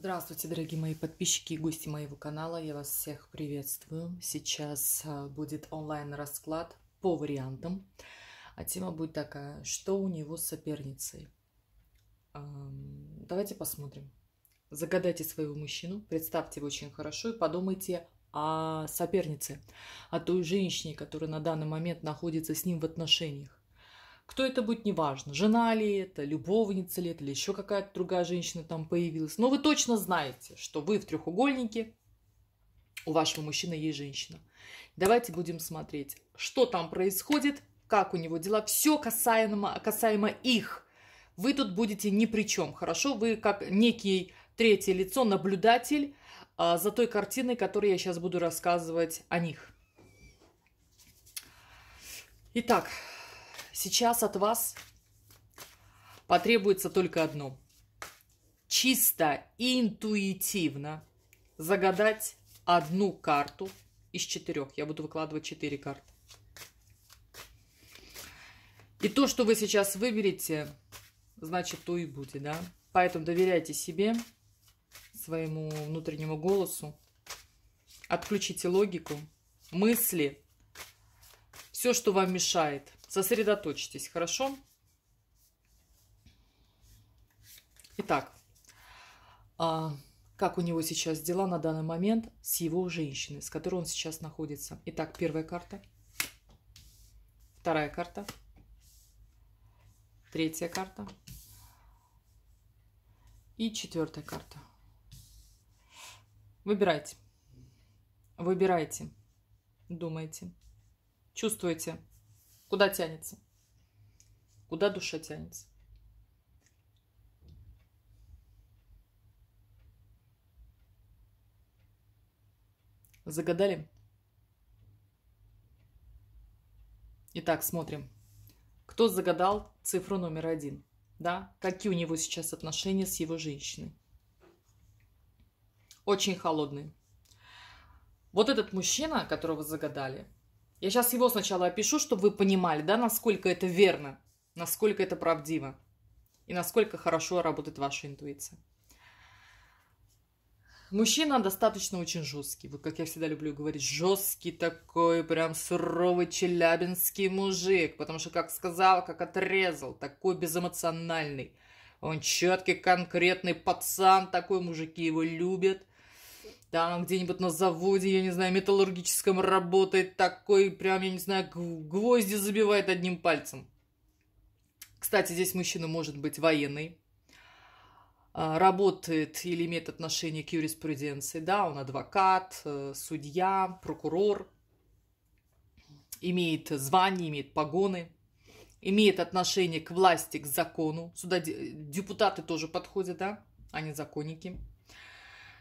Здравствуйте, дорогие мои подписчики и гости моего канала. Я вас всех приветствую. Сейчас а, будет онлайн-расклад по вариантам. А тема будет такая, что у него с соперницей. Давайте посмотрим. Загадайте своего мужчину, представьте его очень хорошо и подумайте о сопернице, о той женщине, которая на данный момент находится с ним в отношениях кто это будет, неважно, жена ли это, любовница ли это, или еще какая-то другая женщина там появилась. Но вы точно знаете, что вы в треугольнике, у вашего мужчины есть женщина. Давайте будем смотреть, что там происходит, как у него дела, все касаемо, касаемо их. Вы тут будете ни при чем, хорошо? Вы как некий третье лицо, наблюдатель а, за той картиной, которую я сейчас буду рассказывать о них. Итак, Сейчас от вас потребуется только одно. Чисто интуитивно загадать одну карту из четырех. Я буду выкладывать четыре карты. И то, что вы сейчас выберете, значит, то и будет, да? Поэтому доверяйте себе, своему внутреннему голосу. Отключите логику, мысли, все, что вам мешает – Сосредоточьтесь, хорошо? Итак, а как у него сейчас дела на данный момент с его женщиной, с которой он сейчас находится. Итак, первая карта. Вторая карта. Третья карта. И четвертая карта. Выбирайте. Выбирайте. Думайте. Чувствуйте. Куда тянется? Куда душа тянется? Загадали? Итак, смотрим. Кто загадал цифру номер один? Да? Какие у него сейчас отношения с его женщиной? Очень холодные. Вот этот мужчина, которого загадали – я сейчас его сначала опишу, чтобы вы понимали, да, насколько это верно, насколько это правдиво и насколько хорошо работает ваша интуиция. Мужчина достаточно очень жесткий. Вот как я всегда люблю говорить, жесткий такой, прям суровый челябинский мужик. Потому что как сказал, как отрезал, такой безэмоциональный. Он четкий, конкретный пацан, такой мужики его любят. Там где-нибудь на заводе, я не знаю, металлургическом работает такой, прям, я не знаю, гвозди забивает одним пальцем. Кстати, здесь мужчина может быть военный, а, работает или имеет отношение к юриспруденции, да, он адвокат, э, судья, прокурор, имеет звание, имеет погоны, имеет отношение к власти, к закону. Сюда депутаты тоже подходят, да, они законники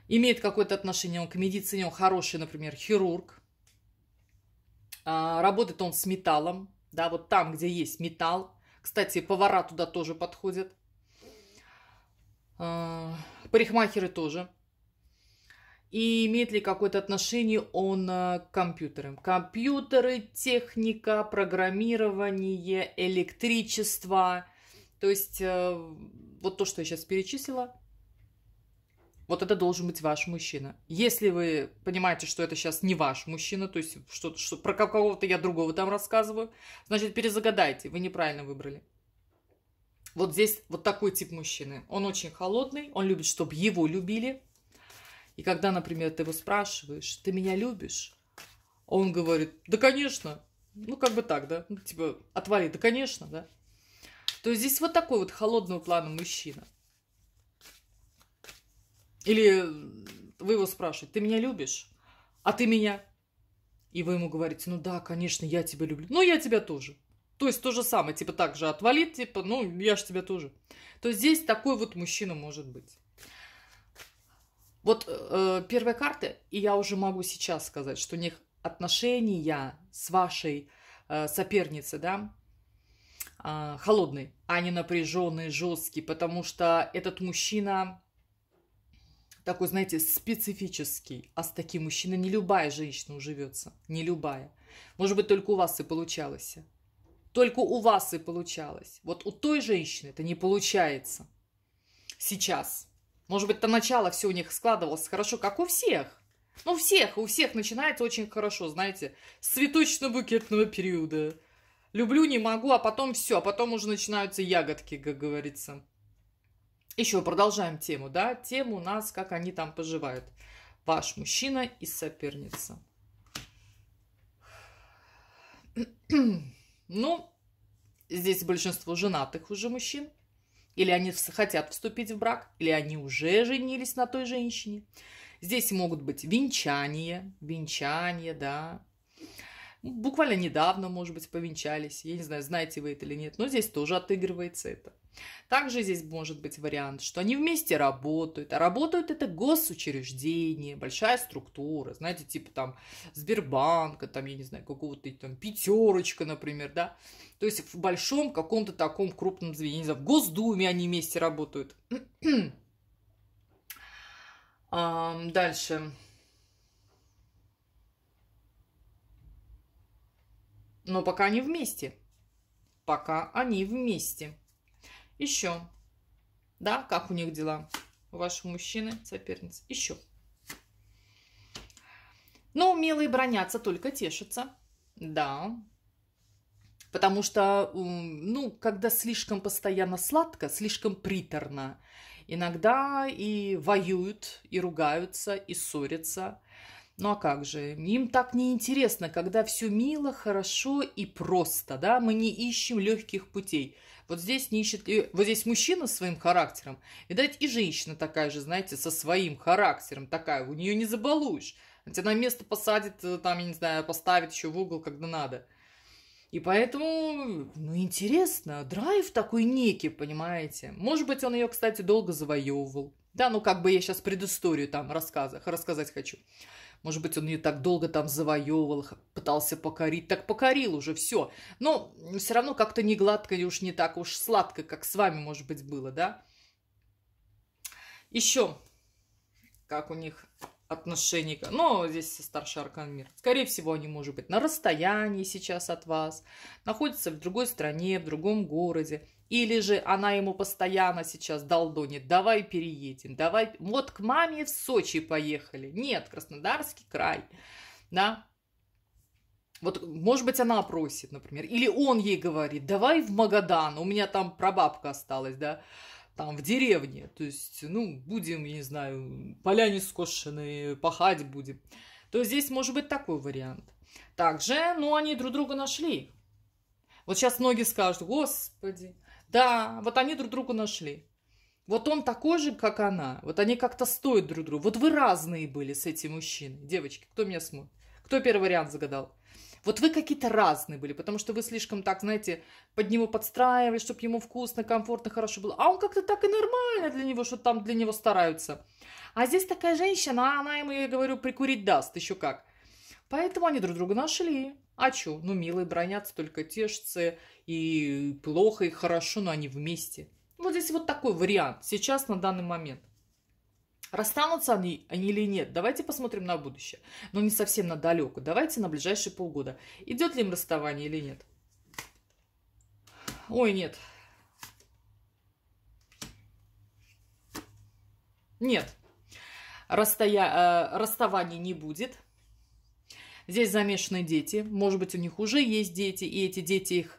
имеет какое-то отношение он к медицине, он хороший, например, хирург. А, работает он с металлом, да, вот там, где есть металл. Кстати, повара туда тоже подходят. А, парикмахеры тоже. И имеет ли какое-то отношение он а, к компьютерам? Компьютеры, техника, программирование, электричество. То есть э, вот то, что я сейчас перечислила, вот это должен быть ваш мужчина. Если вы понимаете, что это сейчас не ваш мужчина, то есть что, что про какого-то я другого там рассказываю, значит, перезагадайте, вы неправильно выбрали. Вот здесь вот такой тип мужчины. Он очень холодный, он любит, чтобы его любили. И когда, например, ты его спрашиваешь, ты меня любишь? Он говорит, да, конечно. Ну, как бы так, да? Ну, типа, отвали, да, конечно, да? То есть здесь вот такой вот холодного плана мужчина. Или вы его спрашиваете, ты меня любишь? А ты меня? И вы ему говорите, ну да, конечно, я тебя люблю. Ну, я тебя тоже. То есть то же самое, типа так же отвалит, типа, ну, я же тебя тоже. То есть здесь такой вот мужчина может быть. Вот э, первая карта, и я уже могу сейчас сказать, что у них отношения с вашей э, соперницей, да, э, холодные, а не напряженные, жесткие, потому что этот мужчина такой, знаете, специфический. А с таким мужчиной не любая женщина уживется. Не любая. Может быть, только у вас и получалось. Только у вас и получалось. Вот у той женщины это не получается. Сейчас. Может быть, до начала все у них складывалось хорошо, как у всех. Ну, у всех, у всех начинается очень хорошо, знаете, с цветочно-букетного периода. Люблю, не могу, а потом все, а потом уже начинаются ягодки, как говорится. Еще продолжаем тему, да? Тему у нас, как они там поживают. Ваш мужчина и соперница. Ну, здесь большинство женатых уже мужчин. Или они хотят вступить в брак, или они уже женились на той женщине. Здесь могут быть венчание, венчание, да, буквально недавно, может быть, повенчались, я не знаю, знаете вы это или нет, но здесь тоже отыгрывается это. Также здесь может быть вариант, что они вместе работают, а работают это госучреждение, большая структура, знаете, типа там Сбербанка, там, я не знаю, какого-то там пятерочка, например, да. То есть в большом каком-то таком крупном звене, не знаю, в Госдуме они вместе работают. Дальше. Но пока они вместе. Пока они вместе. Еще. Да, как у них дела? У вашего мужчины, соперницы. Еще. Но умелые бронятся, только тешатся. Да. Потому что, ну, когда слишком постоянно сладко, слишком приторно, иногда и воюют, и ругаются, и ссорятся, ну а как же? Им так неинтересно, когда все мило, хорошо и просто, да? Мы не ищем легких путей. Вот здесь не ищет... Э, вот здесь мужчина с своим характером. Видать, и женщина такая же, знаете, со своим характером такая. У нее не забалуешь. хотя на место посадит, э, там, я не знаю, поставит еще в угол, когда надо. И поэтому, ну, интересно, драйв такой некий, понимаете. Может быть, он ее, кстати, долго завоевывал. Да, ну, как бы я сейчас предысторию там рассказах, рассказать хочу. Может быть, он ее так долго там завоевывал, пытался покорить. Так покорил уже, все. Но все равно как-то не гладко и уж не так уж сладко, как с вами, может быть, было, да? Еще, как у них отношений. Но ну, здесь старший аркан мир. Скорее всего, они, может быть, на расстоянии сейчас от вас, находятся в другой стране, в другом городе. Или же она ему постоянно сейчас долдонит, давай переедем, давай, вот к маме в Сочи поехали. Нет, Краснодарский край, да. Вот, может быть, она просит, например, или он ей говорит, давай в Магадан, у меня там прабабка осталась, да, там в деревне, то есть, ну, будем, я не знаю, поля не скошенные, пахать будем. То есть здесь может быть такой вариант. Также, ну, они друг друга нашли. Вот сейчас многие скажут, господи, да, вот они друг друга нашли. Вот он такой же, как она. Вот они как-то стоят друг другу. Вот вы разные были с этим мужчиной. Девочки, кто меня смотрит? Кто первый вариант загадал? Вот вы какие-то разные были, потому что вы слишком так, знаете, под него подстраивались, чтобы ему вкусно, комфортно, хорошо было. А он как-то так и нормально для него, что там для него стараются. А здесь такая женщина, а она ему, я говорю, прикурить даст, еще как. Поэтому они друг друга нашли. А чё? Ну, милые бронятся, только тешатся. И плохо, и хорошо, но они вместе. Вот здесь вот такой вариант сейчас на данный момент. Расстанутся они, они или нет, давайте посмотрим на будущее. Но не совсем на далеко. Давайте на ближайшие полгода. Идет ли им расставание или нет? Ой, нет. Нет. Расстоя... Э, расставания не будет. Здесь замешаны дети. Может быть, у них уже есть дети, и эти дети их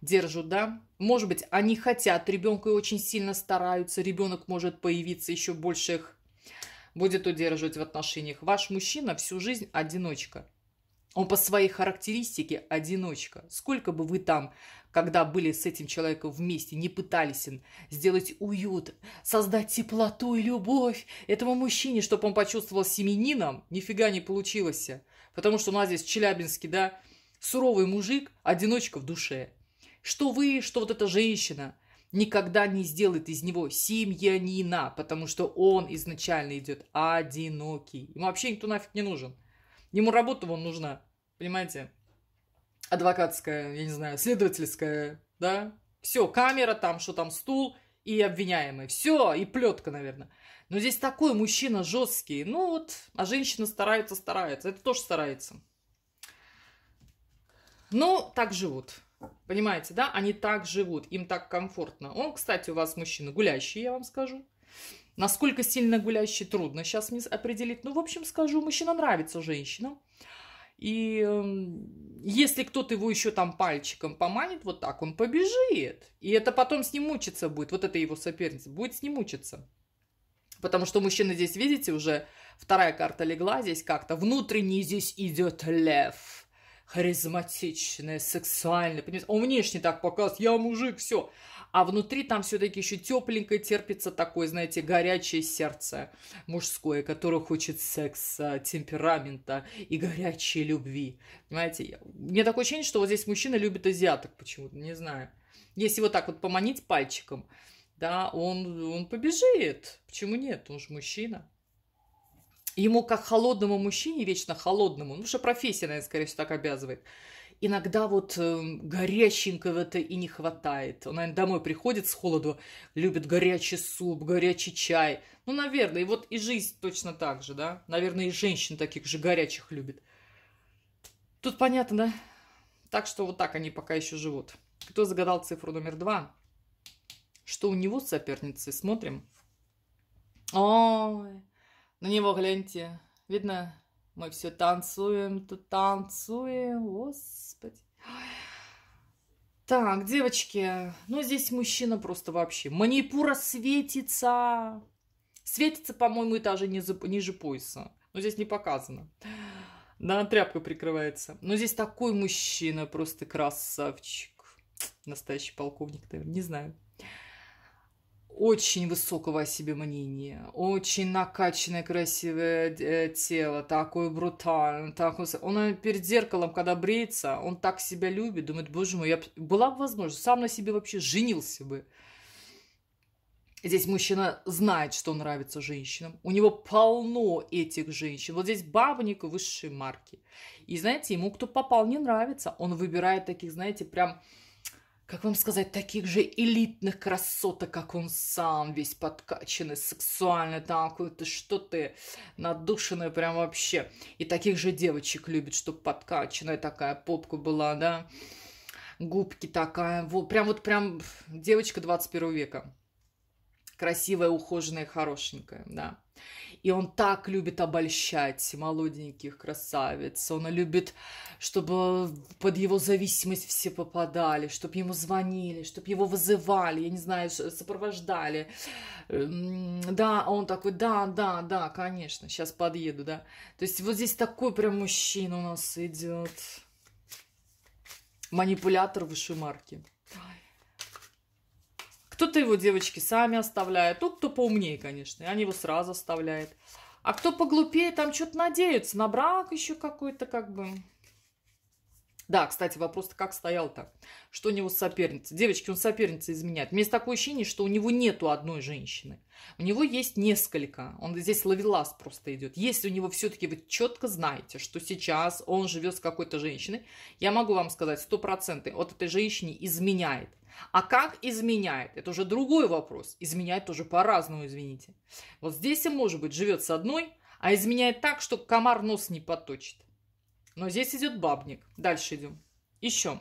держат, да. Может быть, они хотят ребенка и очень сильно стараются. Ребенок может появиться еще больше их будет удерживать в отношениях. Ваш мужчина всю жизнь одиночка. Он по своей характеристике одиночка. Сколько бы вы там, когда были с этим человеком вместе, не пытались сделать уют, создать теплоту и любовь этому мужчине, чтобы он почувствовал семенином, нифига не получилось. Потому что у нас здесь Челябинский, да, суровый мужик, одиночка в душе. Что вы, что вот эта женщина никогда не сделает из него семьянина, потому что он изначально идет одинокий. Ему вообще никто нафиг не нужен. Ему работа вон нужна, понимаете? Адвокатская, я не знаю, следовательская, да? Все, камера там, что там, стул и обвиняемый. Все, и плетка, наверное. Но здесь такой мужчина жесткий. Ну вот, а женщина старается, старается. Это тоже старается. Но так живут. Понимаете, да? Они так живут, им так комфортно. Он, кстати, у вас мужчина гулящий, я вам скажу. Насколько сильно гулящий, трудно сейчас мне определить. Ну, в общем, скажу, мужчина нравится женщинам. И эм, если кто-то его еще там пальчиком поманит, вот так он побежит. И это потом с ним мучиться будет. Вот это его соперница будет с ним мучиться. Потому что мужчины здесь, видите, уже вторая карта легла здесь как-то. Внутренний здесь идет лев. Харизматичный, сексуальный. Понимаете? Он внешне так показывает, я мужик, все. А внутри там все-таки еще тепленькое терпится такое, знаете, горячее сердце мужское, которое хочет секса, темперамента и горячей любви. Понимаете, мне такое ощущение, что вот здесь мужчина любит азиаток почему-то, не знаю. Если вот так вот поманить пальчиком, да, он, он побежит. Почему нет? Он же мужчина. Ему, как холодному мужчине, вечно холодному, ну, что профессия, наверное, скорее всего, так обязывает, иногда вот э, эм, горяченького-то и не хватает. Он, наверное, домой приходит с холоду, любит горячий суп, горячий чай. Ну, наверное, и вот и жизнь точно так же, да? Наверное, и женщин таких же горячих любит. Тут понятно, да? Так что вот так они пока еще живут. Кто загадал цифру номер два? что у него с соперницей. Смотрим. Ой, на него гляньте. Видно, мы все танцуем, тут танцуем. Господи. Так, девочки, ну здесь мужчина просто вообще. Манипура светится. Светится, по-моему, этаже ниже, ниже пояса. Но здесь не показано. Да, тряпка прикрывается. Но здесь такой мужчина, просто красавчик. Настоящий полковник, наверное, не знаю очень высокого о себе мнения, очень накачанное красивое э, тело, такое брутальное, Так Он э, перед зеркалом, когда бреется, он так себя любит, думает, боже мой, я была бы возможность, сам на себе вообще женился бы. Здесь мужчина знает, что нравится женщинам. У него полно этих женщин. Вот здесь бабник высшей марки. И знаете, ему кто попал не нравится. Он выбирает таких, знаете, прям как вам сказать, таких же элитных красоток, как он сам, весь подкачанный, сексуальный, там какой-то что ты, надушенный, прям вообще. И таких же девочек любит, чтобы подкачанная такая попка была, да, губки такая, вот, прям вот прям девочка 21 века красивая, ухоженная, хорошенькая, да. И он так любит обольщать молоденьких красавиц. Он любит, чтобы под его зависимость все попадали, чтобы ему звонили, чтобы его вызывали, я не знаю, сопровождали. Эм, да, он такой, да, да, да, конечно, сейчас подъеду, да. То есть вот здесь такой прям мужчина у нас идет. Манипулятор высшей марки. Кто-то его девочки сами оставляет. Тот, ну, кто поумнее, конечно, они его сразу оставляют. А кто поглупее, там что-то надеются. На брак еще какой-то как бы. Да, кстати, вопрос как стоял-то? Что у него соперница? Девочки, он соперница изменяет. У меня есть такое ощущение, что у него нету одной женщины. У него есть несколько. Он здесь ловелас просто идет. Если у него все-таки вы четко знаете, что сейчас он живет с какой-то женщиной, я могу вам сказать, сто процентов от этой женщины изменяет. А как изменяет? Это уже другой вопрос. Изменяет тоже по-разному, извините. Вот здесь и, может быть, живет с одной, а изменяет так, что комар нос не поточит. Но здесь идет бабник. Дальше идем. Еще.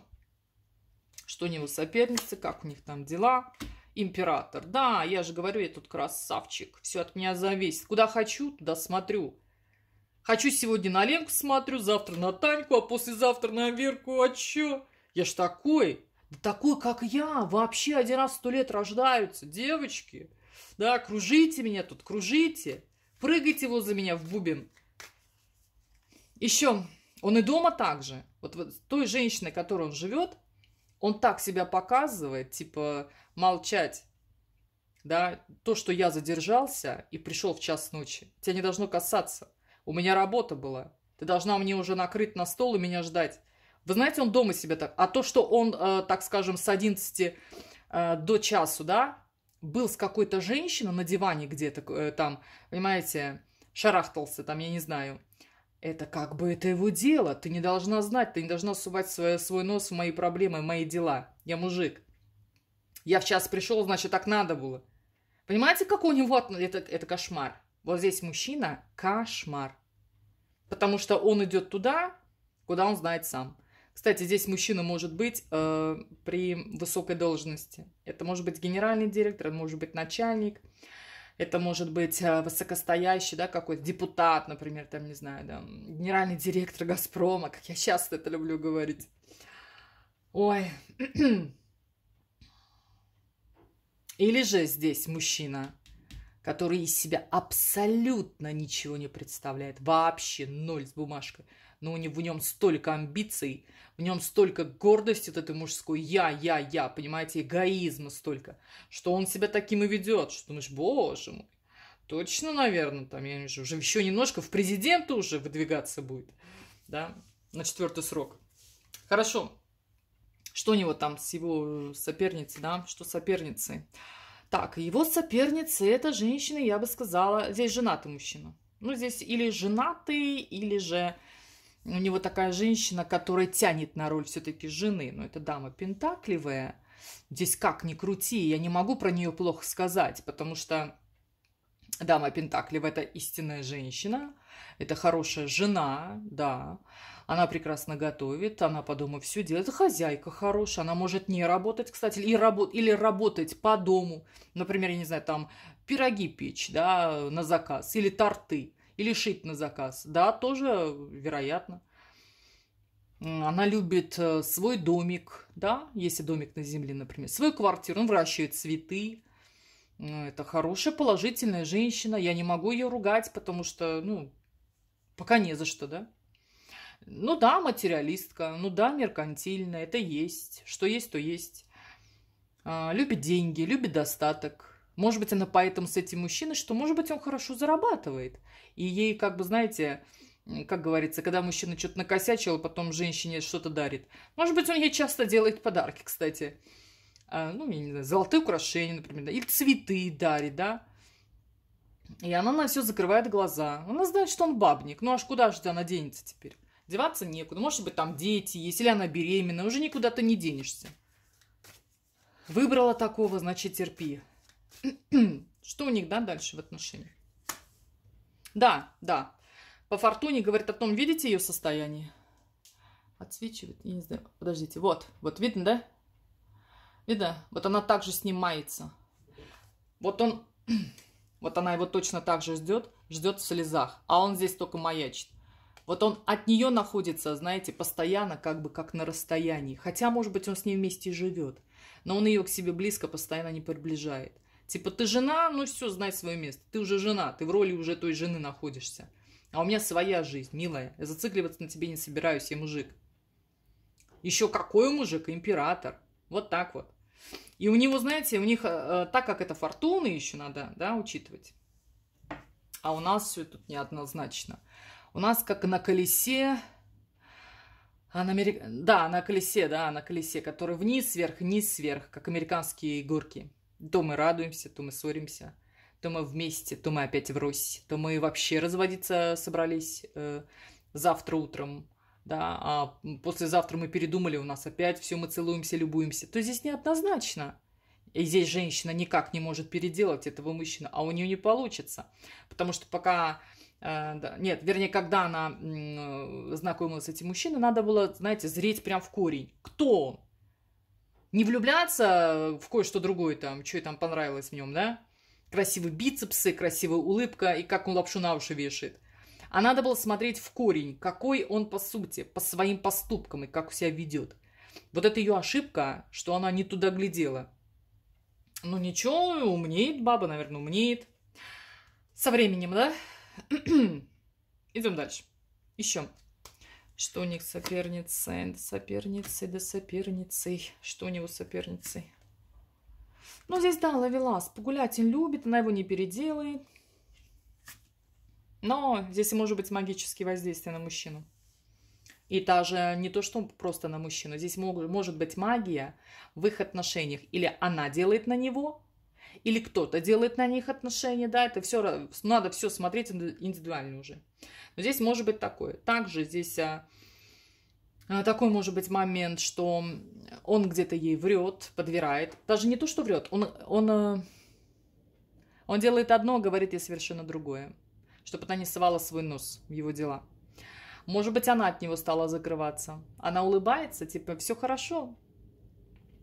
Что у него соперницы, как у них там дела. Император. Да, я же говорю, я тут красавчик. Все от меня зависит. Куда хочу, туда смотрю. Хочу сегодня на Ленку смотрю, завтра на Таньку, а послезавтра на Верку. А че? Я ж такой такой, как я, вообще один раз в сто лет рождаются, девочки. Да, кружите меня тут, кружите. Прыгайте возле меня в бубен. Еще, он и дома также. Вот, вот той женщиной, которой он живет, он так себя показывает, типа, молчать. Да, то, что я задержался и пришел в час ночи, тебя не должно касаться. У меня работа была. Ты должна мне уже накрыть на стол и меня ждать. Вы знаете, он дома себя так... А то, что он, э, так скажем, с 11 э, до часу, да, был с какой-то женщиной на диване где-то э, там, понимаете, шарахтался там, я не знаю. Это как бы это его дело. Ты не должна знать, ты не должна сувать свой, свой нос в мои проблемы, в мои дела. Я мужик. Я в час пришел, значит, так надо было. Понимаете, как у него... Это, это кошмар. Вот здесь мужчина – кошмар. Потому что он идет туда, куда он знает сам. Кстати, здесь мужчина может быть э, при высокой должности. Это может быть генеральный директор, это может быть начальник, это может быть э, высокостоящий, да, какой-то депутат, например, там, не знаю, да, генеральный директор Газпрома, как я часто это люблю говорить. Ой. Или же здесь мужчина, который из себя абсолютно ничего не представляет, вообще ноль с бумажкой – но у него, в нем столько амбиций, в нем столько гордости вот этой мужской «я, я, я», понимаете, эгоизма столько, что он себя таким и ведет, что думаешь, боже мой, точно, наверное, там, я не вижу, уже еще немножко в президенты уже выдвигаться будет, да, на четвертый срок. Хорошо, что у него там с его э, соперницей, да, что соперницей? Так, его соперница это женщина, я бы сказала, здесь женатый мужчина. Ну, здесь или женатый, или же у него такая женщина, которая тянет на роль все-таки жены. Но это дама пентакливая. Здесь как ни крути, я не могу про нее плохо сказать, потому что дама пентакливая – это истинная женщина, это хорошая жена, да. Она прекрасно готовит, она по дому все делает. Хозяйка хорошая, она может не работать, кстати, или, рабо- или работать по дому. Например, я не знаю, там пироги печь, да, на заказ, или торты. Или шить на заказ. Да, тоже э, вероятно. Она любит э, свой домик, да, если домик на земле, например, свою квартиру, он выращивает цветы. Это хорошая, положительная женщина. Я не могу ее ругать, потому что, ну, пока не за что, да. Ну да, материалистка, ну да, меркантильная, это есть. Что есть, то есть. А, любит деньги, любит достаток. Может быть, она поэтому с этим мужчиной, что, может быть, он хорошо зарабатывает. И ей, как бы, знаете, как говорится, когда мужчина что-то накосячил, а потом женщине что-то дарит. Может быть, он ей часто делает подарки, кстати. А, ну, я не знаю, золотые украшения, например, да, или цветы дарит, да. И она на все закрывает глаза. Она знает, что он бабник. Ну, аж куда же она денется теперь? Деваться некуда. Может быть, там дети есть, или она беременна. Уже никуда ты не денешься. Выбрала такого, значит, терпи. Что у них, да, дальше в отношениях? Да, да. По фортуне говорит о том, видите ее состояние? Отсвечивает, я не знаю. Подождите, вот, вот видно, да? Видно? Вот она также снимается. Вот он, вот она его точно так же ждет, ждет в слезах. А он здесь только маячит. Вот он от нее находится, знаете, постоянно как бы как на расстоянии. Хотя, может быть, он с ней вместе живет. Но он ее к себе близко постоянно не приближает. Типа, ты жена, ну все, знай свое место. Ты уже жена, ты в роли уже той жены находишься. А у меня своя жизнь, милая. Я зацикливаться на тебе не собираюсь, я мужик. Еще какой мужик? Император. Вот так вот. И у него, знаете, у них, э, э, так как это фортуны еще надо, да, учитывать. А у нас все тут неоднозначно. У нас как на колесе а на Америк... Да, на колесе, да, на колесе, который вниз, вверх, вниз, вверх, как американские горки. То мы радуемся, то мы ссоримся, то мы вместе, то мы опять врозь, то мы вообще разводиться собрались э, завтра утром, да, а послезавтра мы передумали, у нас опять все, мы целуемся, любуемся. То здесь неоднозначно. И здесь женщина никак не может переделать этого мужчину, а у нее не получится. Потому что пока э, нет, вернее, когда она э, знакомилась с этим мужчиной, надо было, знаете, зреть прям в корень. Кто он? Не влюбляться в кое-что другое там, что там понравилось в нем, да? Красивые бицепсы, красивая улыбка и как он лапшу на уши вешает. А надо было смотреть в корень, какой он по сути, по своим поступкам и как себя ведет. Вот это ее ошибка, что она не туда глядела. Ну ничего, умнеет баба, наверное, умнеет. Со временем, да? Идем дальше. Еще. Что у них соперницы? Соперницы, да соперницы. Что у него соперницы? Ну, здесь, да, ловелас. Погулять он любит, она его не переделает. Но здесь может быть магические воздействия на мужчину. И даже не то, что просто на мужчину. Здесь мог, может быть магия в их отношениях. Или она делает на него, или кто-то делает на них отношения, да, это все, надо все смотреть индивидуально уже. Но здесь может быть такое. Также здесь а, а, такой может быть момент, что он где-то ей врет, подверает, Даже не то, что врет, он, он, а, он делает одно, говорит ей совершенно другое. Чтобы она не совала свой нос в его дела. Может быть, она от него стала закрываться. Она улыбается, типа, все хорошо,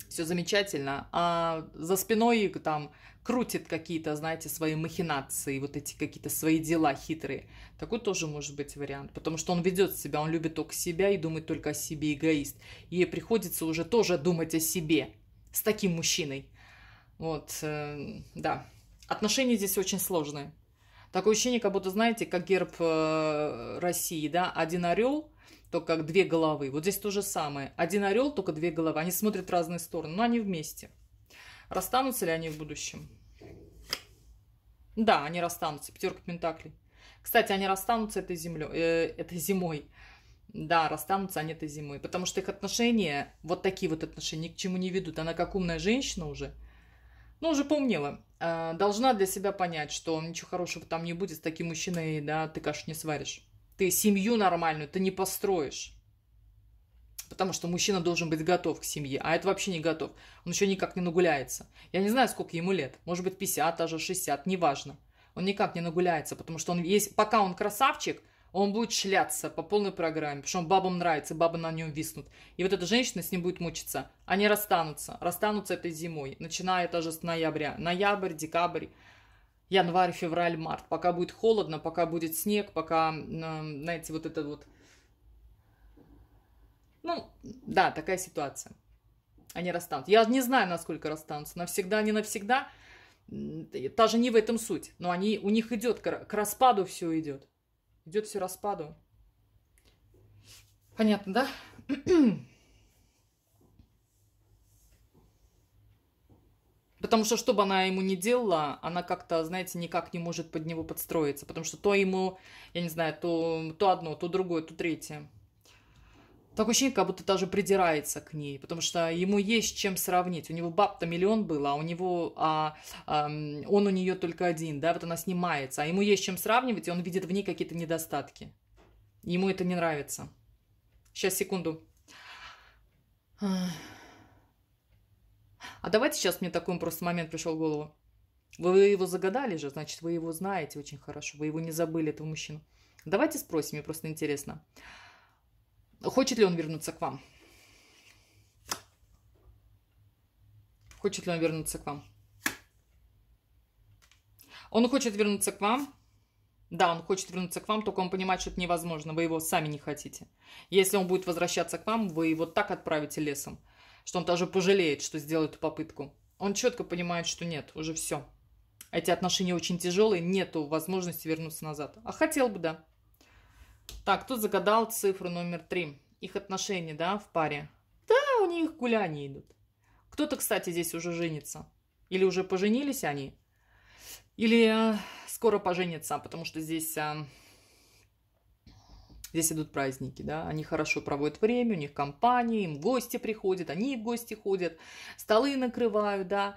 все замечательно. А за спиной там крутит какие-то, знаете, свои махинации, вот эти какие-то свои дела хитрые. Такой тоже может быть вариант, потому что он ведет себя, он любит только себя и думает только о себе, эгоист. Ей приходится уже тоже думать о себе с таким мужчиной. Вот, э, да. Отношения здесь очень сложные. Такое ощущение, как будто, знаете, как герб э, России, да, один орел, только две головы. Вот здесь то же самое. Один орел, только две головы. Они смотрят в разные стороны, но они вместе. Расстанутся ли они в будущем? Да, они расстанутся. Пятерка Пентаклей. Кстати, они расстанутся этой, землей, э, этой зимой. Да, расстанутся они этой зимой. Потому что их отношения, вот такие вот отношения, ни к чему не ведут. Она как умная женщина уже, ну, уже помнила, э, а, должна для себя понять, что ничего хорошего там не будет с таким мужчиной, да, ты кашу не сваришь. Ты семью нормальную, ты не построишь потому что мужчина должен быть готов к семье, а это вообще не готов. Он еще никак не нагуляется. Я не знаю, сколько ему лет, может быть 50, даже 60, неважно. Он никак не нагуляется, потому что он есть, пока он красавчик, он будет шляться по полной программе, потому что он бабам нравится, бабы на нем виснут. И вот эта женщина с ним будет мучиться. Они расстанутся, расстанутся этой зимой, начиная даже с ноября. Ноябрь, декабрь, январь, февраль, март. Пока будет холодно, пока будет снег, пока, знаете, вот это вот ну, да, такая ситуация. Они расстанутся. Я не знаю, насколько расстанутся. Навсегда, не навсегда. Та не в этом суть. Но они, у них идет, к, к распаду все идет. Идет все распаду. Понятно, да? Потому что, что бы она ему не делала, она как-то, знаете, никак не может под него подстроиться. Потому что то ему, я не знаю, то, то одно, то другое, то третье. Такое ощущение, как будто даже придирается к ней, потому что ему есть чем сравнить. У него баб-то миллион было, а у него а, а, он у нее только один, да, вот она снимается, а ему есть чем сравнивать, и он видит в ней какие-то недостатки. Ему это не нравится. Сейчас, секунду. А давайте сейчас мне такой просто момент пришел в голову. Вы его загадали же, значит, вы его знаете очень хорошо, вы его не забыли, этого мужчину. Давайте спросим, мне просто интересно. Интересно. Хочет ли он вернуться к вам? Хочет ли он вернуться к вам? Он хочет вернуться к вам. Да, он хочет вернуться к вам, только он понимает, что это невозможно. Вы его сами не хотите. Если он будет возвращаться к вам, вы его так отправите лесом, что он даже пожалеет, что сделает эту попытку. Он четко понимает, что нет, уже все. Эти отношения очень тяжелые, нету возможности вернуться назад. А хотел бы, да. Так, кто загадал цифру номер три? Их отношения, да, в паре? Да, у них гуляния идут. Кто-то, кстати, здесь уже женится. Или уже поженились они. Или э, скоро поженятся, потому что здесь, э, здесь идут праздники, да. Они хорошо проводят время, у них компания, им гости приходят, они в гости ходят, столы накрывают, да.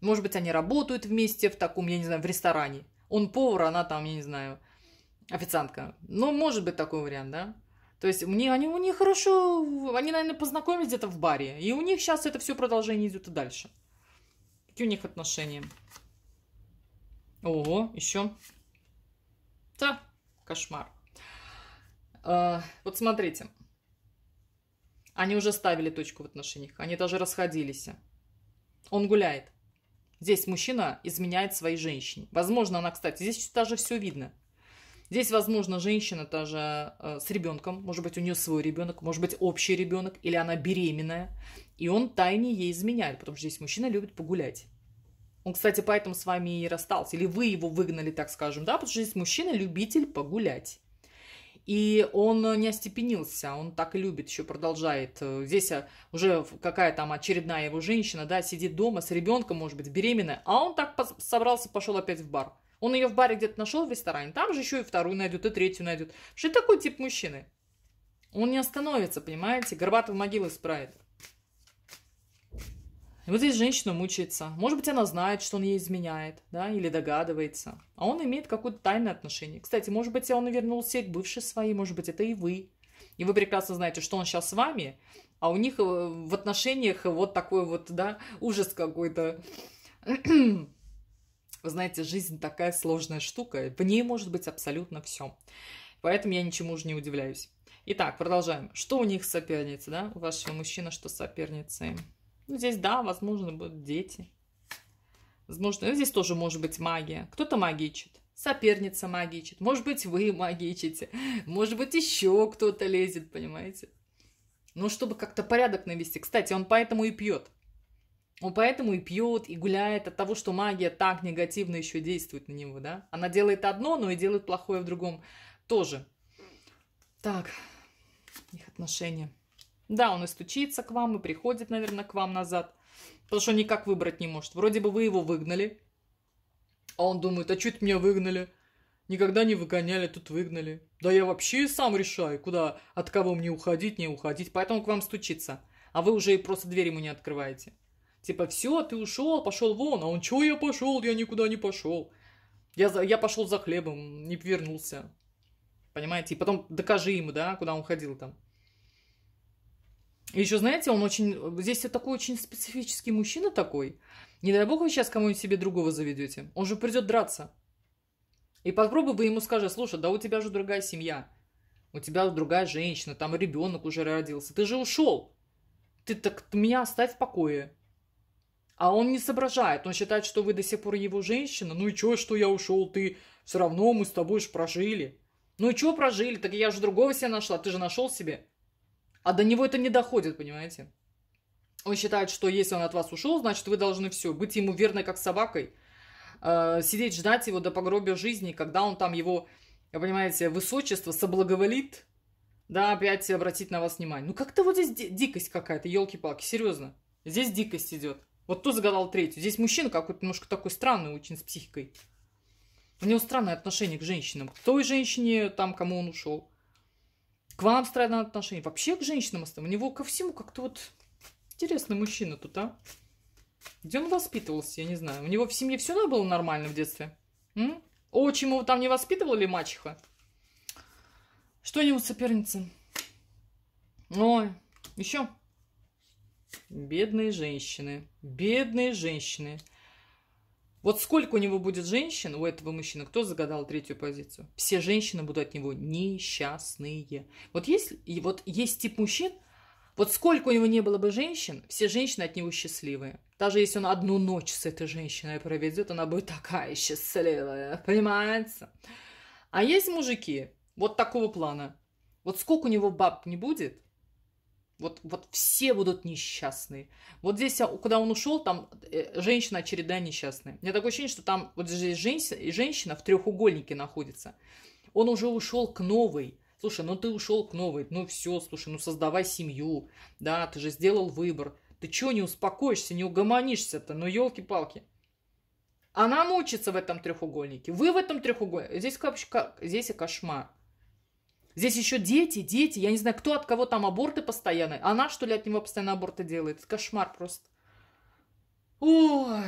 Может быть, они работают вместе в таком, я не знаю, в ресторане. Он повар, она там, я не знаю, официантка. Ну, может быть такой вариант, да? То есть мне, они, у них хорошо, они, наверное, познакомились где-то в баре. И у них сейчас это все продолжение идет и дальше. Какие у них отношения? Ого, еще. Да, кошмар. А, вот смотрите. Они уже ставили точку в отношениях. Они даже расходились. Он гуляет. Здесь мужчина изменяет своей женщине. Возможно, она, кстати, здесь даже все видно. Здесь, возможно, женщина даже э, с ребенком, может быть, у нее свой ребенок, может быть, общий ребенок, или она беременная, и он тайне ей изменяет, потому что здесь мужчина любит погулять. Он, кстати, поэтому с вами и расстался, или вы его выгнали, так скажем, да, потому что здесь мужчина любитель погулять. И он э, не остепенился, он так и любит, еще продолжает. Э, здесь э, уже какая там очередная его женщина, да, сидит дома с ребенком, может быть, беременная, а он так собрался, пошел опять в бар. Он ее в баре где-то нашел, в ресторане. Там же еще и вторую найдет, и третью найдет. Что это такой тип мужчины? Он не остановится, понимаете? Горбатов могилы исправит. И вот здесь женщина мучается. Может быть, она знает, что он ей изменяет, да, или догадывается. А он имеет какое-то тайное отношение. Кстати, может быть, он вернулся сеть бывшей своей, может быть, это и вы. И вы прекрасно знаете, что он сейчас с вами, а у них э, в отношениях вот такой вот, да, ужас какой-то. Вы знаете, жизнь такая сложная штука, в ней может быть абсолютно все. Поэтому я ничему уже не удивляюсь. Итак, продолжаем. Что у них соперницы, да? У вашего мужчины что соперницы? Ну, здесь, да, возможно, будут дети. Возможно, ну, здесь тоже может быть магия. Кто-то магичит, соперница магичит. Может быть, вы магичите. Может быть, еще кто-то лезет, понимаете? Ну, чтобы как-то порядок навести. Кстати, он поэтому и пьет. Он поэтому и пьет, и гуляет от того, что магия так негативно еще действует на него, да? Она делает одно, но и делает плохое в другом тоже. Так, их отношения. Да, он и стучится к вам, и приходит, наверное, к вам назад. Потому что никак выбрать не может. Вроде бы вы его выгнали. А он думает, а чуть меня выгнали? Никогда не выгоняли, тут выгнали. Да я вообще сам решаю, куда, от кого мне уходить, не уходить. Поэтому к вам стучится. А вы уже и просто дверь ему не открываете. Типа, все, ты ушел, пошел вон. А он, че я пошел? Я никуда не пошел. Я, за, я пошел за хлебом, не вернулся. Понимаете? И потом докажи ему, да, куда он ходил там. И еще, знаете, он очень... Здесь такой очень специфический мужчина такой. Не дай бог вы сейчас кому-нибудь себе другого заведете. Он же придет драться. И попробуй вы ему скажешь, слушай, да у тебя же другая семья. У тебя другая женщина, там ребенок уже родился. Ты же ушел. Ты так меня оставь в покое. А он не соображает, он считает, что вы до сих пор его женщина. Ну и чё, что я ушел, ты все равно мы с тобой ж прожили. Ну и чё прожили, так я же другого себе нашла, ты же нашел себе. А до него это не доходит, понимаете? Он считает, что если он от вас ушел, значит вы должны все, быть ему верной как собакой, э, сидеть ждать его до погробия жизни, когда он там его, понимаете, высочество соблаговолит, да, опять обратить на вас внимание. Ну как-то вот здесь дикость какая-то, елки-палки, серьезно. Здесь дикость идет. Вот кто загадал третью? Здесь мужчина какой-то немножко такой странный очень с психикой. У него странное отношение к женщинам. К той женщине, там, кому он ушел. К вам странное отношение. Вообще к женщинам. У него ко всему как-то вот... Интересный мужчина тут, а? Где он воспитывался, я не знаю. У него в семье все было нормально в детстве? М? Отчим его там не воспитывала или мачеха? что у него соперница? Ой, еще? Бедные женщины. Бедные женщины. Вот сколько у него будет женщин, у этого мужчины, кто загадал третью позицию? Все женщины будут от него несчастные. Вот есть, и вот есть тип мужчин, вот сколько у него не было бы женщин, все женщины от него счастливые. Даже если он одну ночь с этой женщиной проведет, она будет такая счастливая, понимаете? А есть мужики вот такого плана. Вот сколько у него баб не будет, вот, вот все будут несчастны. Вот здесь, куда он ушел, там э, женщина очередная несчастная. У меня такое ощущение, что там вот здесь женщина, женщина в треугольнике находится. Он уже ушел к новой. Слушай, ну ты ушел к новой. Ну все, слушай, ну создавай семью. Да, ты же сделал выбор. Ты чего не успокоишься, не угомонишься-то? Ну елки-палки. Она мучится в этом треугольнике. Вы в этом треугольнике. Здесь, здесь кошмар. Здесь еще дети, дети. Я не знаю, кто от кого там аборты постоянные. Она, что ли, от него постоянно аборты делает? Кошмар просто. Ой.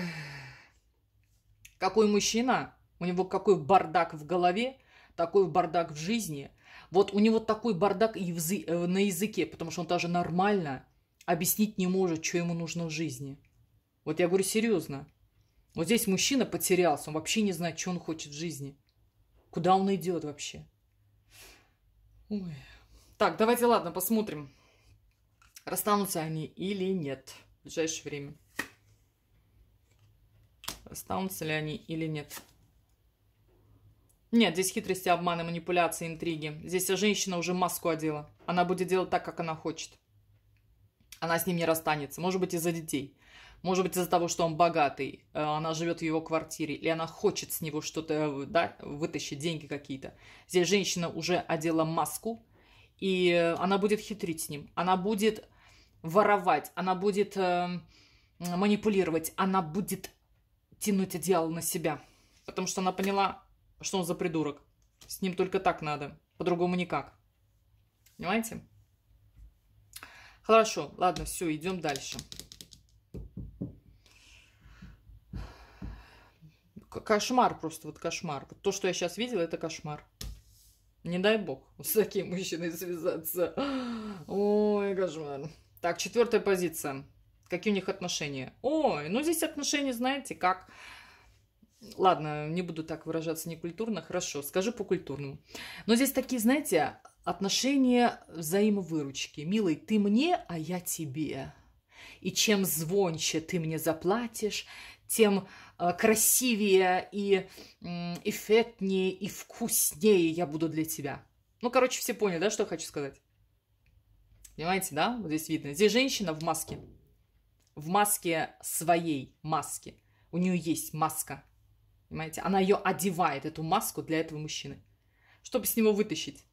Какой мужчина. У него какой бардак в голове, такой бардак в жизни. Вот у него такой бардак и э, на языке, потому что он даже нормально объяснить не может, что ему нужно в жизни. Вот я говорю серьезно. Вот здесь мужчина потерялся, он вообще не знает, что он хочет в жизни. Куда он идет вообще? Ой. Так, давайте, ладно, посмотрим, расстанутся они или нет в ближайшее время. Расстанутся ли они или нет. Нет, здесь хитрости, обманы, манипуляции, интриги. Здесь женщина уже маску одела. Она будет делать так, как она хочет. Она с ним не расстанется. Может быть, из-за детей. Может быть, из-за того, что он богатый, э, она живет в его квартире, или она хочет с него что-то э, да, вытащить, деньги какие-то. Здесь женщина уже одела маску, и э, она будет хитрить с ним, она будет воровать, она будет э, манипулировать, она будет тянуть одеяло на себя, потому что она поняла, что он за придурок. С ним только так надо, по-другому никак. Понимаете? Хорошо, ладно, все, идем дальше. кошмар просто, вот кошмар. Вот то, что я сейчас видела, это кошмар. Не дай бог с таким мужчиной связаться. Ой, кошмар. Так, четвертая позиция. Какие у них отношения? Ой, ну здесь отношения, знаете, как... Ладно, не буду так выражаться некультурно, хорошо, скажу по-культурному. Но здесь такие, знаете, отношения взаимовыручки. Милый, ты мне, а я тебе. И чем звонче ты мне заплатишь, тем Э, красивее и эффектнее и вкуснее я буду для тебя. Ну, короче, все поняли, да, что я хочу сказать? Понимаете, да? Вот здесь видно. Здесь женщина в маске. В маске своей маски. У нее есть маска. Понимаете? Она ее одевает, эту маску, для этого мужчины. Чтобы с него вытащить.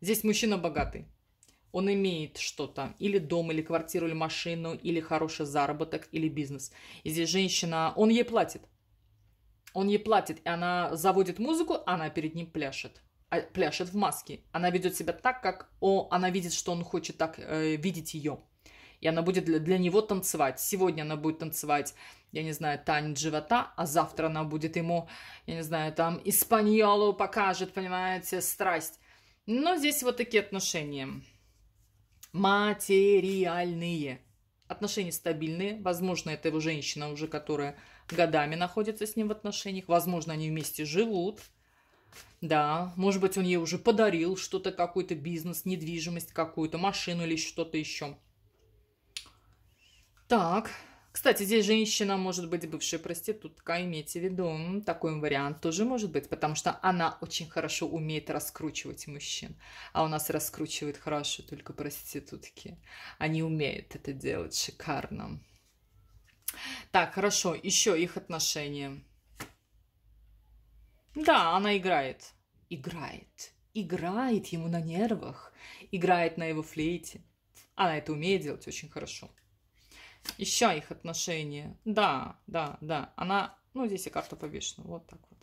Здесь мужчина богатый он имеет что-то, или дом, или квартиру, или машину, или хороший заработок, или бизнес. И здесь женщина, он ей платит. Он ей платит, и она заводит музыку, она перед ним пляшет. А, пляшет в маске. Она ведет себя так, как о, она видит, что он хочет так э, видеть ее. И она будет для, для него танцевать. Сегодня она будет танцевать, я не знаю, танец живота, а завтра она будет ему, я не знаю, там, испаньолу покажет, понимаете, страсть. Но здесь вот такие отношения материальные. Отношения стабильные. Возможно, это его женщина уже, которая годами находится с ним в отношениях. Возможно, они вместе живут. Да, может быть, он ей уже подарил что-то, какой-то бизнес, недвижимость какую-то, машину или что-то еще. Так, кстати, здесь женщина может быть бывшая проститутка, имейте в виду, такой вариант тоже может быть, потому что она очень хорошо умеет раскручивать мужчин, а у нас раскручивают хорошо только проститутки. Они умеют это делать шикарно. Так, хорошо, еще их отношения. Да, она играет. Играет. Играет ему на нервах. Играет на его флейте. Она это умеет делать очень хорошо ища их отношения. Да, да, да. Она, ну, здесь и карта повешена, вот так вот.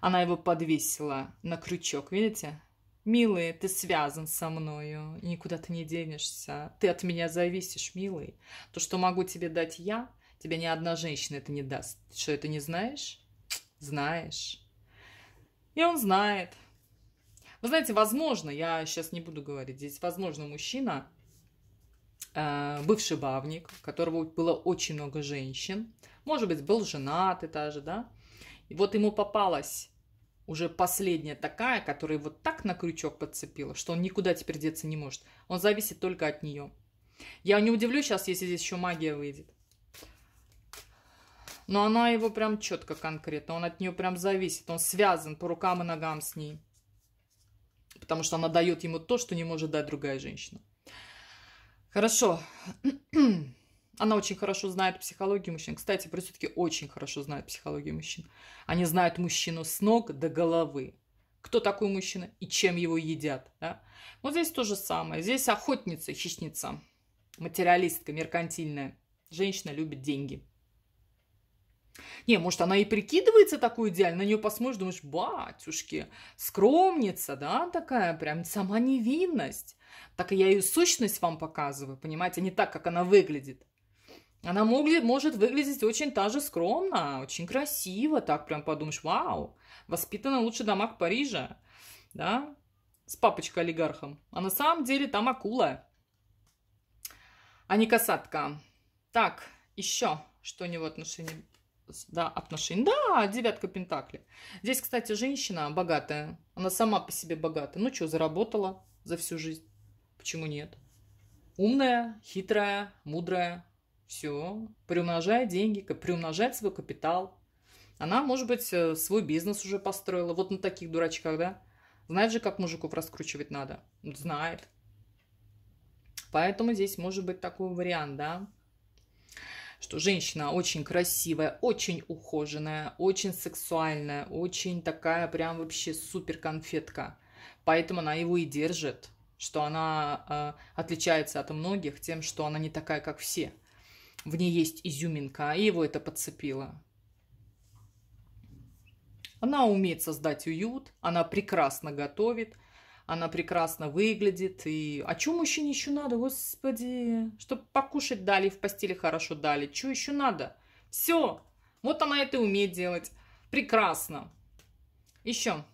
Она его подвесила на крючок, видите? Милый, ты связан со мною, никуда ты не денешься. Ты от меня зависишь, милый. То, что могу тебе дать я, тебе ни одна женщина это не даст. Ты что, это не знаешь? Знаешь. И он знает. Вы знаете, возможно, я сейчас не буду говорить, здесь, возможно, мужчина Э, бывший бавник, у которого было очень много женщин, может быть, был женат и та же, да, и вот ему попалась уже последняя такая, которая вот так на крючок подцепила, что он никуда теперь деться не может. Он зависит только от нее. Я не удивлюсь сейчас, если здесь еще магия выйдет. Но она его прям четко конкретно, он от нее прям зависит, он связан по рукам и ногам с ней. Потому что она дает ему то, что не может дать другая женщина. Хорошо. Она очень хорошо знает психологию мужчин. Кстати, проститутки очень хорошо знают психологию мужчин. Они знают мужчину с ног до головы. Кто такой мужчина и чем его едят. Да? Вот здесь то же самое. Здесь охотница, хищница, материалистка, меркантильная. Женщина любит деньги. Не, может, она и прикидывается такой идеально, на нее посмотришь, думаешь, батюшки, скромница, да, такая прям сама невинность. Так я ее сущность вам показываю, понимаете, а не так, как она выглядит. Она могли, может выглядеть очень та же скромно, очень красиво, так прям подумаешь, вау, воспитана лучше домах Парижа, да, с папочкой-олигархом. А на самом деле там акула, а не касатка. Так, еще что у него отношения да, отношений. Да, девятка Пентакли. Здесь, кстати, женщина богатая. Она сама по себе богатая. Ну что, заработала за всю жизнь. Почему нет? Умная, хитрая, мудрая. Все. Приумножает деньги, приумножает свой капитал. Она, может быть, э, свой бизнес уже построила. Вот на таких дурачках, да? Знает же, как мужиков раскручивать надо. Знает. Поэтому здесь может быть такой вариант, да? что женщина очень красивая, очень ухоженная, очень сексуальная, очень такая прям вообще супер конфетка. Поэтому она его и держит, что она э, отличается от многих тем, что она не такая, как все. В ней есть изюминка, и его это подцепило. Она умеет создать уют, она прекрасно готовит – она прекрасно выглядит. И а что мужчине еще надо, господи? Чтобы покушать дали, в постели хорошо дали. Что еще надо? Все. Вот она это умеет делать. Прекрасно. Еще.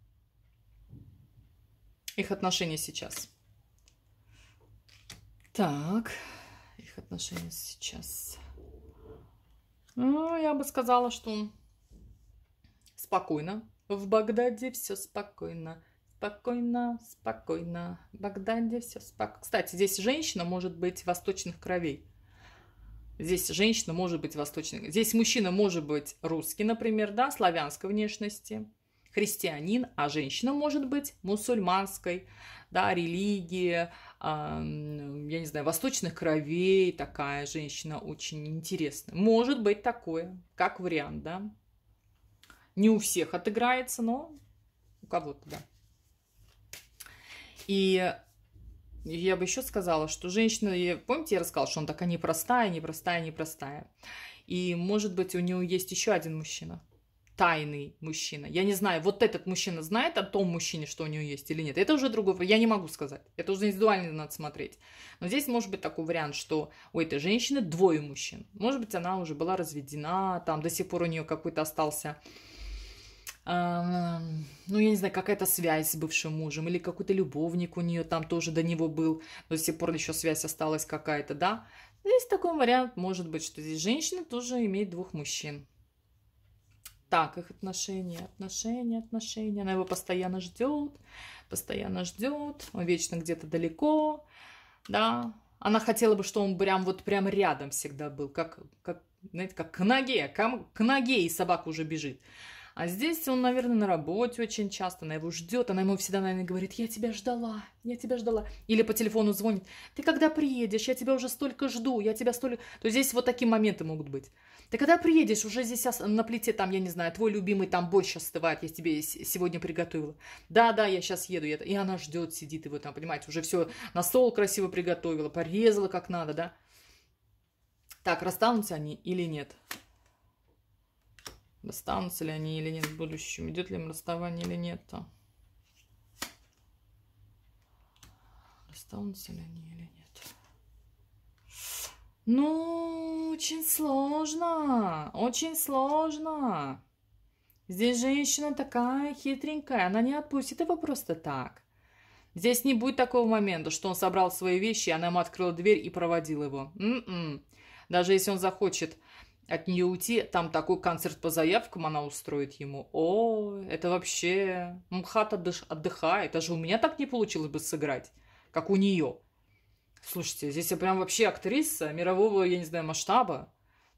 Их отношения сейчас. Так, их отношения сейчас. Ну, я бы сказала, что спокойно. В Багдаде все спокойно. Спокойно, спокойно. В Багдаде все спокойно. Кстати, здесь женщина может быть восточных кровей. Здесь женщина может быть восточной. Здесь мужчина может быть русский, например, да, славянской внешности, христианин, а женщина может быть мусульманской, да, религии, э, я не знаю, восточных кровей такая женщина очень интересная. Может быть такое, как вариант, да. Не у всех отыграется, но у кого-то, да. И я бы еще сказала, что женщина, помните, я рассказала, что он такая непростая, непростая, непростая. И, может быть, у нее есть еще один мужчина, тайный мужчина. Я не знаю, вот этот мужчина знает о том мужчине, что у нее есть или нет. Это уже другой, я не могу сказать. Это уже индивидуально надо смотреть. Но здесь может быть такой вариант, что у этой женщины двое мужчин. Может быть, она уже была разведена, там до сих пор у нее какой-то остался ну, я не знаю, какая-то связь с бывшим мужем, или какой-то любовник у нее там тоже до него был, но с пор еще связь осталась какая-то, да? Здесь такой вариант может быть, что здесь женщина тоже имеет двух мужчин. Так, их отношения, отношения, отношения. Она его постоянно ждет, постоянно ждет. Он вечно где-то далеко, да. Она хотела бы, что он прям вот прям рядом всегда был, как, как знаете, как к ноге, к, к ноге и собака уже бежит. А здесь он, наверное, на работе очень часто, она его ждет, она ему всегда, наверное, говорит, я тебя ждала, я тебя ждала. Или по телефону звонит, ты когда приедешь, я тебя уже столько жду, я тебя столько... То здесь вот такие моменты могут быть. Ты когда приедешь, уже здесь на плите, там, я не знаю, твой любимый там борщ остывает, я тебе сегодня приготовила. Да-да, я сейчас еду. Я... И она ждет, сидит его там, понимаете, уже все на стол красиво приготовила, порезала как надо, да? Так, расстанутся они или нет? Достанутся ли они или нет в будущем? Идет ли им расставание или нет? -то? Достанутся ли они или нет? Ну, очень сложно. Очень сложно. Здесь женщина такая хитренькая. Она не отпустит его просто так. Здесь не будет такого момента, что он собрал свои вещи, она ему открыла дверь и проводила его. М м-м. -м. Даже если он захочет от нее уйти, там такой концерт по заявкам она устроит ему. О, это вообще... МХАТ отдых... отдыхает. Даже у меня так не получилось бы сыграть, как у нее. Слушайте, здесь я прям вообще актриса мирового, я не знаю, масштаба.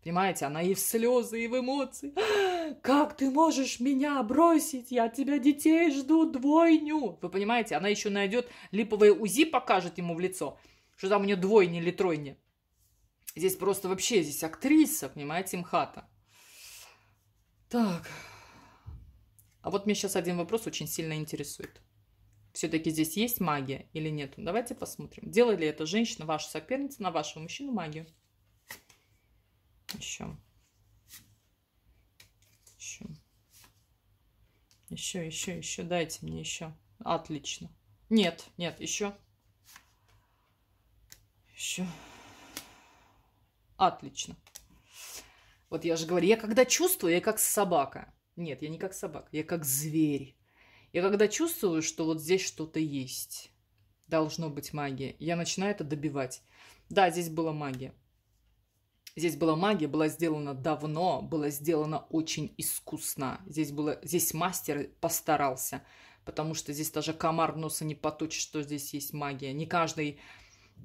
Понимаете, она и в слезы, и в эмоции. Как ты можешь меня бросить? Я от тебя детей жду двойню. Вы понимаете, она еще найдет липовое УЗИ, покажет ему в лицо, что там у нее двойни или тройни. Здесь просто вообще, здесь актриса, понимаете, Мхата. Так. А вот меня сейчас один вопрос очень сильно интересует. Все-таки здесь есть магия или нет? Давайте посмотрим. Делает ли эта женщина, ваша соперница, на вашего мужчину магию? Еще. Еще. Еще, еще, еще. Дайте мне еще. Отлично. Нет, нет, еще. Еще. Отлично. Вот я же говорю, я когда чувствую, я как собака. Нет, я не как собака, я как зверь. Я когда чувствую, что вот здесь что-то есть, должно быть магия, я начинаю это добивать. Да, здесь была магия. Здесь была магия, была сделана давно, была сделана очень искусно. Здесь, было, здесь мастер постарался, потому что здесь даже комар носа не поточит, что здесь есть магия. Не каждый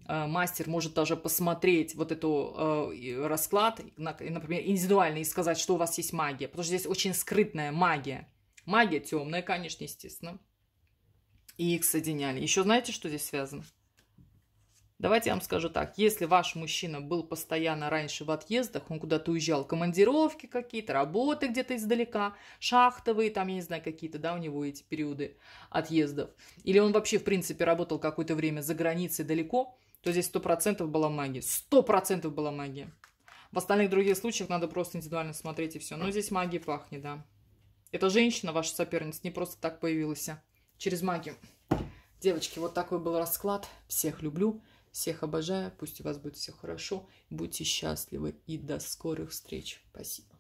Э, мастер может даже посмотреть вот эту э, расклад, например, индивидуально и сказать, что у вас есть магия, потому что здесь очень скрытная магия. Магия темная, конечно, естественно. И их соединяли. Еще знаете, что здесь связано? Давайте я вам скажу так. Если ваш мужчина был постоянно раньше в отъездах, он куда-то уезжал, командировки какие-то, работы где-то издалека, шахтовые, там, я не знаю, какие-то, да, у него эти периоды отъездов. Или он вообще, в принципе, работал какое-то время за границей далеко, то здесь 100% была магия. 100% была магия. В остальных других случаях надо просто индивидуально смотреть и все. Но здесь магия пахнет, да. Эта женщина, ваша соперница, не просто так появилась. А через магию. Девочки, вот такой был расклад. Всех люблю, всех обожаю. Пусть у вас будет все хорошо. Будьте счастливы и до скорых встреч. Спасибо.